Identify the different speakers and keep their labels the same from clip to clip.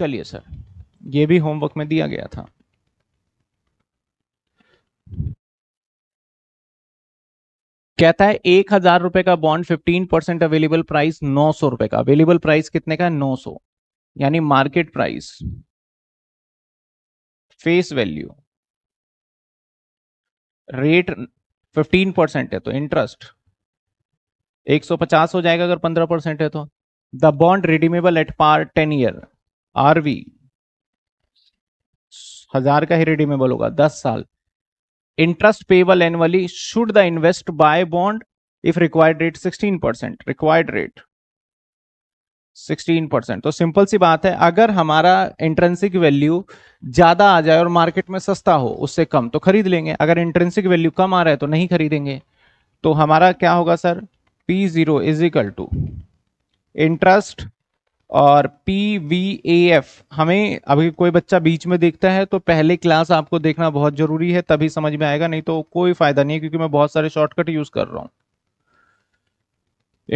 Speaker 1: चलिए सर ये भी होमवर्क में दिया गया था
Speaker 2: कहता है एक हजार रुपए का bond fifteen percent available price नौ सौ रुपए का अवेलेबल प्राइस कितने का नौ सौ यानी market price face value rate fifteen percent है तो इंटरेस्ट एक सौ पचास हो जाएगा अगर पंद्रह परसेंट है तो the bond redeemable at par ten year RV हजार का ही रिडीमेबल होगा दस साल interest payable annually should the invest buy bond if required rate sixteen percent required rate sixteen percent तो सिंपल सी बात है अगर हमारा इंट्रेंसिक वैल्यू ज्यादा आ जाए और मार्केट में सस्ता हो उससे कम तो खरीद लेंगे अगर इंट्रेंसिक वैल्यू कम आ रहा है तो नहीं खरीदेंगे तो हमारा क्या होगा sir P zero is equal to interest और पी वी ए एफ हमें अभी कोई बच्चा बीच में देखता है तो पहले क्लास आपको देखना बहुत जरूरी है तभी समझ में आएगा नहीं तो कोई फायदा नहीं है क्योंकि मैं बहुत सारे शॉर्टकट यूज कर रहा हूं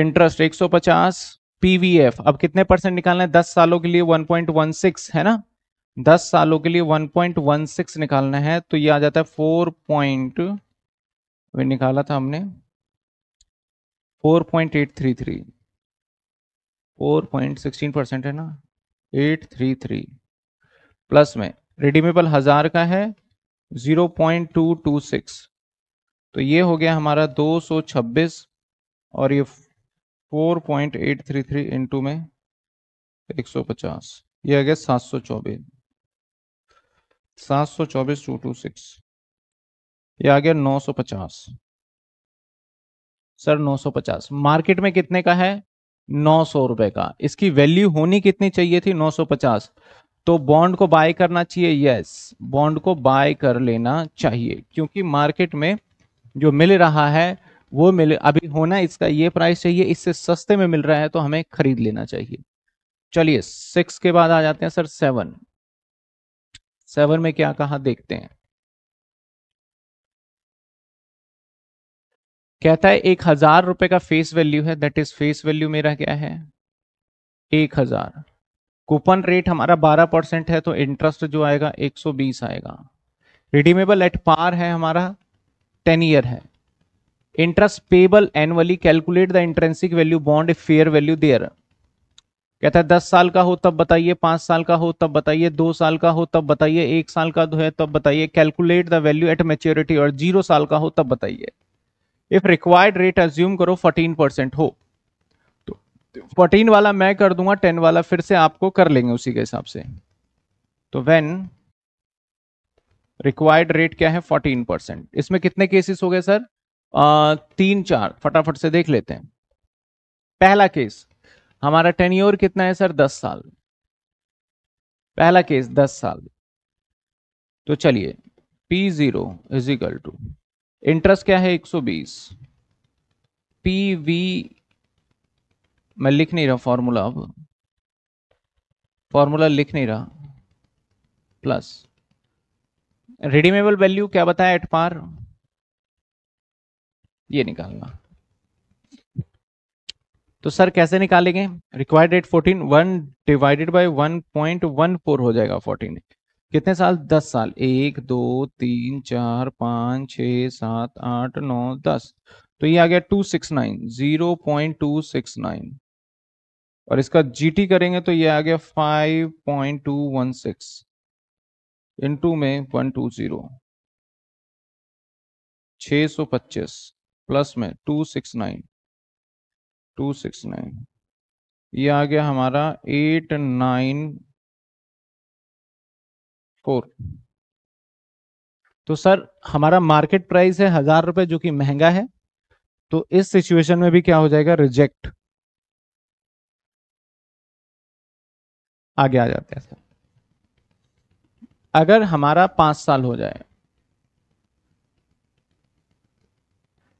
Speaker 2: इंटरेस्ट 150 पीवीएफ अब कितने परसेंट निकालना है 10 सालों के लिए 1.16 है ना 10 सालों के लिए 1.16 निकालना है तो ये आ जाता है फोर पॉइंट निकाला था हमने three four point sixteen percent है ना एट थ्री थ्री प्लस में रिडीमेबल हजार का है zero point two two six तो ये हो गया हमारा दो सौ छब्बीस और ये four point eight three three into में
Speaker 1: एक सौ पचास
Speaker 2: ये आ गया सात सौ चौबीस सात सौ चौबीस टू टू सिक्स ये आ गया नौ सौ पचास सर नौ सौ पचास मार्केट में कितने का है नौ सौ रुपए का इसकी वैल्यू होनी कितनी चाहिए थी नौ सौ पचास तो बॉन्ड को बाय करना चाहिए यस बॉन्ड को बाय कर लेना चाहिए क्योंकि मार्केट में जो मिल रहा है वो मिल अभी होना इसका ये प्राइस चाहिए इससे सस्ते में मिल रहा है तो हमें खरीद लेना चाहिए
Speaker 1: चलिए सिक्स के बाद आ जाते हैं सर सेवन सेवन में क्या कहा देखते हैं कहता है एक हजार रुपए का फेस वैल्यू है दैट इज फेस वैल्यू मेरा क्या है एक
Speaker 2: हजार कूपन रेट हमारा बारह परसेंट है तो इंटरेस्ट जो आएगा एक सौ बीस आएगा रिडीमेबल एट पार है हमारा टेन ईयर है interest payable annually calculate the intrinsic value bond fair value there कहता है दस साल का हो तब बताइए पांच साल का हो तब बताइए दो साल का हो तब बताइए एक साल का तो है तब बताइए calculate the value at maturity और जीरो साल का हो तब बताइए इफ रिक्वायर्ड रेट एज्यूम करो 14 परसेंट हो तो 14 वाला मैं कर दूंगा 10 वाला फिर से आपको कर लेंगे उसी के हिसाब से तो व्हेन रिक्वायर्ड रेट क्या है 14 परसेंट इसमें कितने केसेस हो गए सर आ, तीन चार फटाफट से देख लेते हैं पहला केस हमारा टेन्योर कितना है सर दस साल पहला केस दस साल तो चलिए P zero is equal to interest क्या है 120 पी वी मैं लिख नहीं रहा फॉर्मूला अब फॉर्मूला लिख नहीं रहा प्लस रिडीमेबल वैल्यू क्या बताया एट पार ये निकालना तो सर कैसे निकालेंगे required rate 14 one divided by 1.14 हो जाएगा 14 कितने साल दस साल एक दो तीन चार पाँच छ सात आठ नौ दस तो ये आ गया two six nine zero point two six nine और इसका जीटी करेंगे तो ये आ गया five point two one six into में वन
Speaker 1: टू जीरो छ सौ पच्चीस प्लस में two six nine two six nine ये आ गया हमारा एट नाइन फोर
Speaker 2: तो सर हमारा मार्केट प्राइस है हजार रुपए जो कि महंगा है तो इस सिचुएशन में भी क्या हो जाएगा रिजेक्ट आगे आ जाते हैं सर अगर हमारा पांच साल हो जाए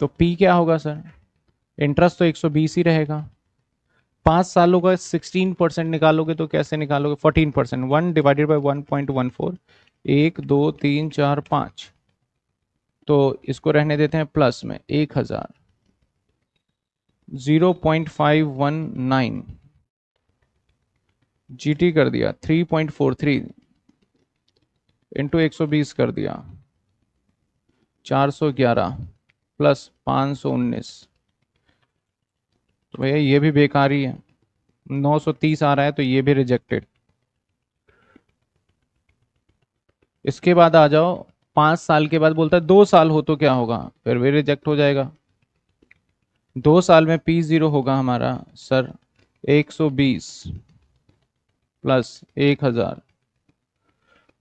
Speaker 2: तो पी क्या होगा सर इंटरेस्ट तो 120 ही रहेगा पांच सालों का सिक्सटीन परसेंट निकालोगे तो कैसे निकालोगे fourteen percent one divided by one point one four एक दो तीन चार पाँच तो इसको रहने देते हैं प्लस में एक हज़ार zero point five one nine GT कर दिया three point four three into एक सौ बीस कर दिया चार सौ ग्यारह प्लस पाँच सौ उन्नीस तो भैया ये भी बेकार ही है 930 आ रहा है तो ये भी रिजेक्टेड इसके बाद आ जाओ पांच साल के बाद बोलता है दो साल हो तो क्या होगा फिर भी रिजेक्ट हो जाएगा दो साल में पी ज़ीरो होगा हमारा सर 120 प्लस 1000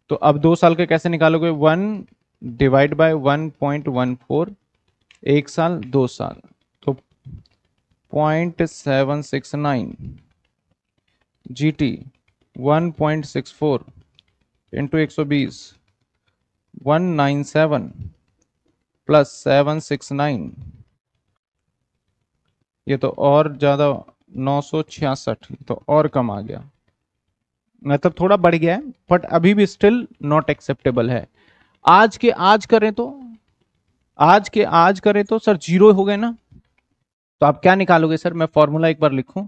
Speaker 2: तो अब दो साल के कैसे निकालोगे वन डिवाइड बाय 1.14 एक साल दो साल point seven six nine G T one point six four into एक सौ बीस one nine seven plus seven six nine ये तो और ज़्यादा नौ सौ छियासठ तो और कम आ गया मतलब थोड़ा बढ़ गया है बट अभी भी स्टिल नॉट एक्सेप्टेबल है आज के आज करें तो आज के आज करें तो सर जीरो हो गए ना तो आप क्या निकालोगे सर मैं फॉर्मूला एक बार लिखूं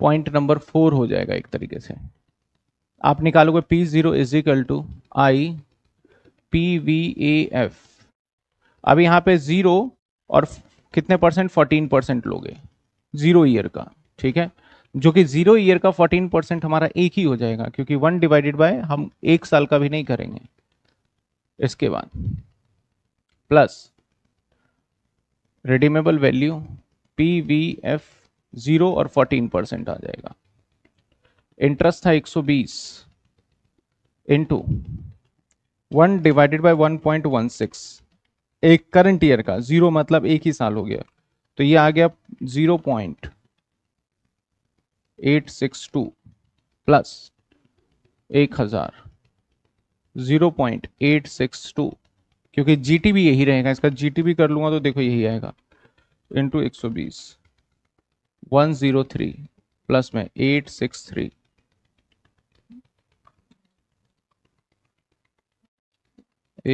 Speaker 2: पॉइंट नंबर फोर हो जाएगा एक तरीके से आप निकालोगे P zero is equal to I P V A F अब यहां पे जीरो और कितने परसेंट फोर्टीन परसेंट लोगे जीरो ईयर का ठीक है जो कि जीरो ईयर का फोर्टीन परसेंट हमारा एक ही हो जाएगा क्योंकि वन डिवाइडेड बाय हम एक साल का भी नहीं करेंगे इसके बाद plus redeemable value P V F zero और फोर्टीन परसेंट आ जाएगा इंटरेस्ट था 120 two one divided by one point one six एक करंट ईयर का जीरो मतलब एक ही साल हो गया तो ये आ गया zero point eight six two plus एक हजार zero point eight six two क्योंकि जीटीबी यही रहेगा इसका जीटीबी कर लूंगा तो देखो यही आएगा इंटू एक सौ बीस वन ज़ीरो थ्री प्लस में eight six three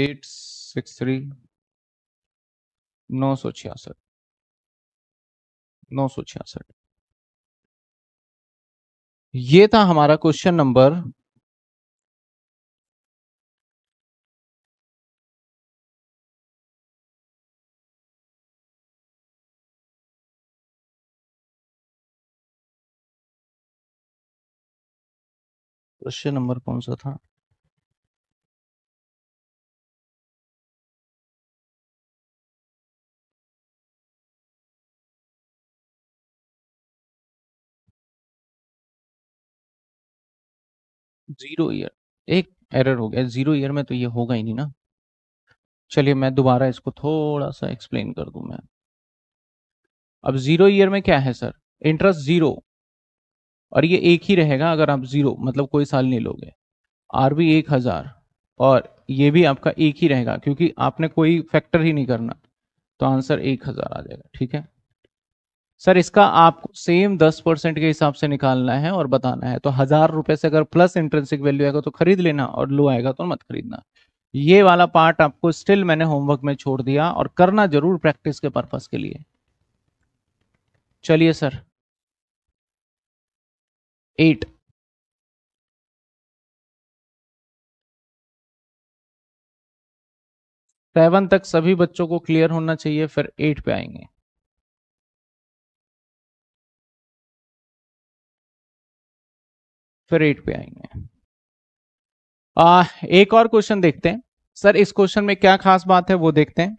Speaker 1: eight six three नौ सौ छियासठ नौ सौ छियासठ ये था हमारा क्वेश्चन नंबर क्वेश्चन नंबर कौन सा था जीरो ईयर एक एरर हो गया जीरो ईयर में तो ये
Speaker 2: होगा ही नहीं ना चलिए मैं दोबारा इसको थोड़ा सा एक्सप्लेन कर दूं मैं अब जीरो ईयर में क्या है सर इंटरेस्ट जीरो और ये एक ही रहेगा अगर आप जीरो मतलब कोई साल नहीं लोगे आर बी एक हजार और ये भी आपका एक ही रहेगा क्योंकि आपने कोई फैक्टर ही नहीं करना तो आंसर एक हजार आ जाएगा ठीक है सर इसका आपको सेम दस परसेंट के हिसाब से निकालना है और बताना है तो हजार रुपए से अगर प्लस इंट्रेंसिक वैल्यू आएगा तो खरीद लेना और लो आएगा तो मत खरीदना ये वाला पार्ट आपको स्टिल मैंने होमवर्क में छोड़ दिया और करना जरूर प्रैक्टिस के पर्पज के लिए
Speaker 1: चलिए सर एट सेवन तक सभी बच्चों को क्लियर होना चाहिए फिर एट पे आएंगे फिर एट पे आएंगे आ, एक और क्वेश्चन देखते हैं
Speaker 2: सर इस क्वेश्चन में क्या खास बात है वो देखते हैं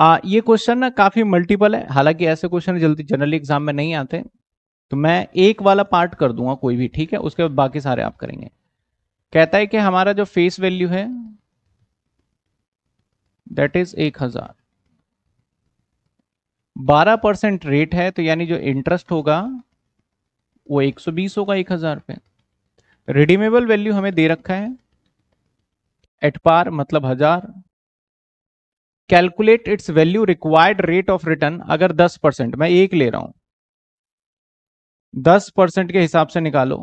Speaker 2: आ, ये क्वेश्चन ना काफी मल्टीपल है हालांकि ऐसे क्वेश्चन जल्दी जनरली एग्जाम में नहीं आते तो मैं एक वाला पार्ट कर दूंगा कोई भी ठीक है उसके बाद बाकी सारे आप करेंगे कहता है कि हमारा जो फेस वैल्यू है दैट इज एक हजार बारह परसेंट रेट है तो यानी जो इंटरेस्ट होगा वो एक सौ बीस होगा एक हजार पे रिडीमेबल वैल्यू हमें दे रखा है एट पार मतलब हजार calculate its value required rate of return अगर दस परसेंट मैं एक ले रहा हूं दस परसेंट के हिसाब से निकालो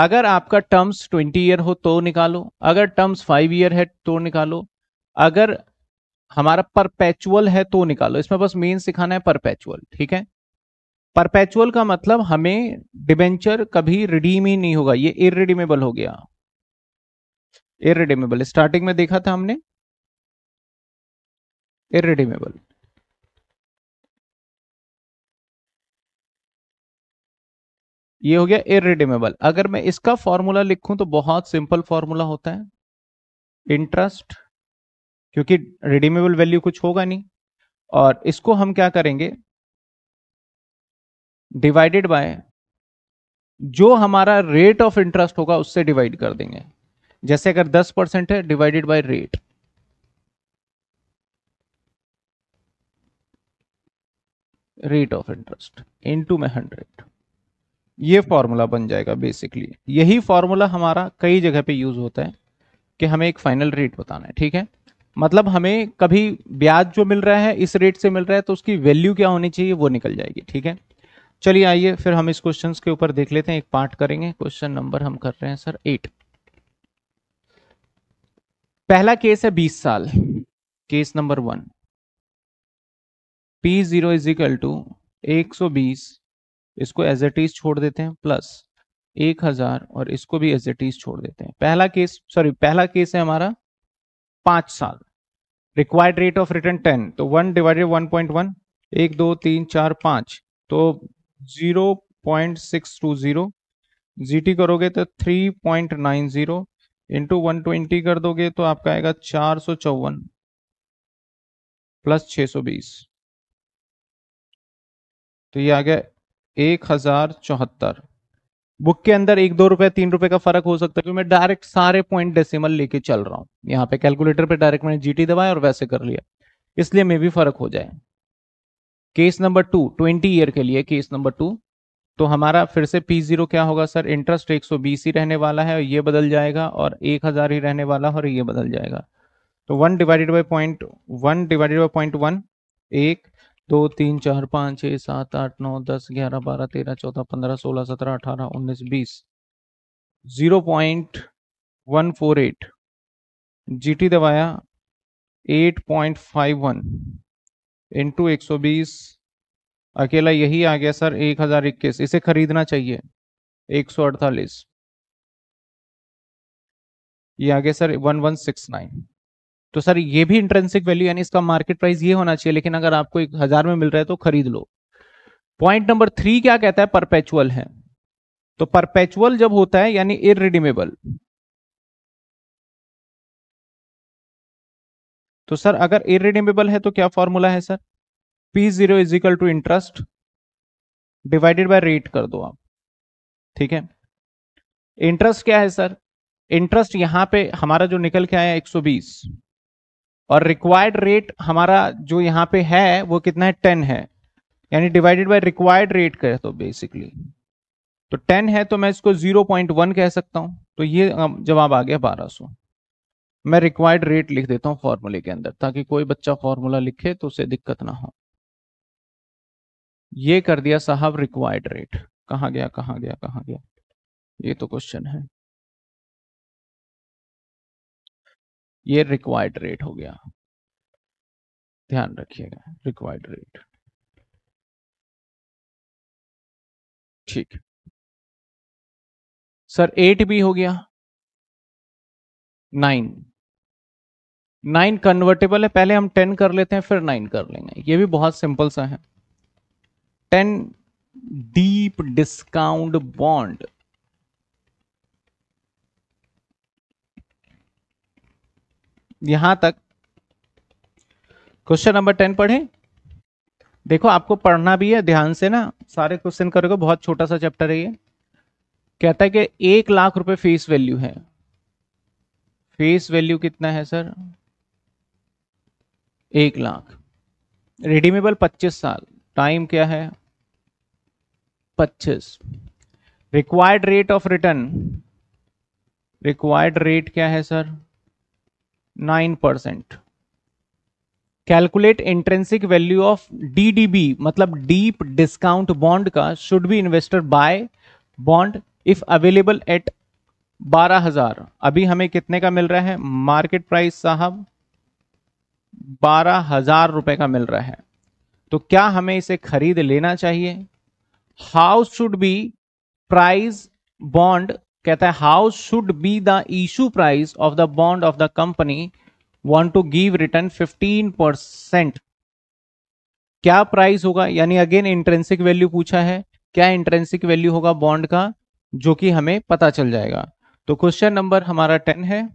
Speaker 2: अगर आपका टर्म्स ट्वेंटी ईयर हो तो निकालो अगर टर्म्स फाइव ईयर है तो निकालो अगर हमारा परपैचुअल है तो निकालो इसमें बस मेन सिखाना है परपैचुअल ठीक है परपैचुअल का मतलब हमें डिबेंचर कभी रिडीम ही नहीं होगा ये इरिडीमेबल हो गया इरिडीमेबल
Speaker 1: स्टार्टिंग में देखा था हमने इरिडीमेबल ये हो
Speaker 2: गया इरिडिमेबल अगर मैं इसका फॉर्मूला लिखूं तो बहुत सिंपल फॉर्मूला होता है इंटरेस्ट क्योंकि रिडीमेबल वैल्यू कुछ होगा नहीं और इसको हम क्या करेंगे डिवाइडेड बाय जो हमारा रेट ऑफ इंटरेस्ट होगा उससे डिवाइड कर देंगे जैसे अगर 10 परसेंट है divided by rate rate of interest into में हंड्रेड ये फॉर्मूला बन जाएगा बेसिकली यही फॉर्मूला हमारा कई जगह पे यूज होता है कि हमें एक फाइनल रेट बताना है ठीक है मतलब हमें कभी ब्याज जो मिल रहा है इस रेट से मिल रहा है तो उसकी वैल्यू क्या होनी चाहिए वो निकल जाएगी ठीक है चलिए आइए फिर हम इस क्वेश्चन के ऊपर देख लेते हैं एक पार्ट करेंगे क्वेश्चन नंबर हम कर रहे हैं सर एट पहला केस है बीस साल case number one P zero is equal to एक सौ बीस इसको एज एट इज छोड़ देते हैं प्लस एक हजार और इसको भी एज एट इज छोड़ देते हैं पहला केस सॉरी पहला केस है हमारा पांच साल required rate of return ten तो one divided one point one एक दो तीन चार पांच तो zero point six two zero G T करोगे तो three point nine zero into one twenty कर दोगे तो आपका आएगा चार सौ चौवन प्लस छ सौ बीस तो ये आ गया एक हजार चौहत्तर बुक के अंदर एक दो रुपए तीन रुपए का फर्क हो सकता है क्योंकि मैं डायरेक्ट सारे पॉइंट डेसिमल लेके चल रहा हूं यहाँ पे कैलकुलेटर पे डायरेक्ट मैंने जीटी दबाया और वैसे कर लिया इसलिए मैं भी फर्क हो जाए case number two twenty year के लिए केस नंबर टू तो हमारा फिर से पी जीरो क्या होगा सर इंटरेस्ट एक सौ बीस ही रहने वाला है और ये बदल जाएगा और एक हजार ही रहने वाला है और ये बदल जाएगा तो one divided by point one divided by point one एक दो तीन चार पाँच छः सात आठ नौ दस ग्यारह बारह तेरह चौदह पंद्रह सोलह सत्रह अठारह उन्नीस बीस zero point one four eight G दबाया eight point five one into एक सौ बीस अकेला यही आ गया सर एक हजार इक्कीस इसे खरीदना चाहिए एक सौ अड़तालीस ये आ गया sir one one six nine तो सर ये भी इंट्रेंसिक वैल्यू यानी इसका मार्केट प्राइस ये होना चाहिए लेकिन अगर आपको एक हजार में मिल रहा है तो खरीद लो पॉइंट नंबर थ्री क्या कहता है परपेचुअल है
Speaker 1: तो परपेचुअल जब होता है यानी इरिडीमेबल तो सर अगर इरिडीमेबल है तो क्या फॉर्मूला है sir
Speaker 2: P zero is equal to interest divided by rate कर दो आप ठीक है इंटरेस्ट क्या है सर इंटरेस्ट यहां पे हमारा जो निकल के आया 120 और रिक्वायर्ड रेट हमारा जो यहाँ पे है वो कितना है टेन है यानी डिवाइडेड बाय रिक्वायर्ड रेट कह तो बेसिकली तो टेन है तो मैं इसको जीरो पॉइंट वन कह सकता हूँ तो ये जवाब आ गया बारह सौ मैं रिक्वायर्ड रेट लिख देता हूँ फॉर्मूले के अंदर ताकि कोई बच्चा फॉर्मूला लिखे तो उसे दिक्कत ना हो
Speaker 1: ये कर दिया साहब रिक्वायर्ड रेट कहाँ गया कहाँ गया कहाँ गया ये तो क्वेश्चन है ये रिक्वायर्ड रेट हो गया ध्यान रखिएगा रिक्वायर्ड रेट ठीक सर एट भी हो गया नाइन
Speaker 2: नाइन कन्वर्टेबल है पहले हम टेन कर लेते हैं फिर नाइन कर लेंगे ये भी बहुत सिंपल सा है टेन डीप डिस्काउंट बॉन्ड यहां तक क्वेश्चन नंबर टेन पढ़ें देखो आपको पढ़ना भी है ध्यान से ना सारे क्वेश्चन करोगे बहुत छोटा सा चैप्टर है ये कहता है कि एक लाख रुपए फेस वैल्यू है फेस वैल्यू कितना है सर एक लाख रिडीमेबल पच्चीस साल टाइम क्या है पच्चीस required rate of return required rate क्या है sir nine percent calculate intrinsic value of DDB मतलब डीप डिस्काउंट बॉन्ड का should be investor buy bond if available at बारह हजार अभी हमें कितने का मिल रहा है मार्केट प्राइस साहब बारह हजार रुपए का मिल रहा है तो क्या हमें इसे खरीद लेना चाहिए how should be price bond कहता है how should be the issue price of the bond of the company want to give return 15 percent क्या प्राइस होगा यानी अगेन इंट्रेंसिक वैल्यू पूछा है क्या इंट्रेंसिक वैल्यू होगा बॉन्ड का
Speaker 1: जो कि हमें पता चल जाएगा तो क्वेश्चन नंबर हमारा टेन है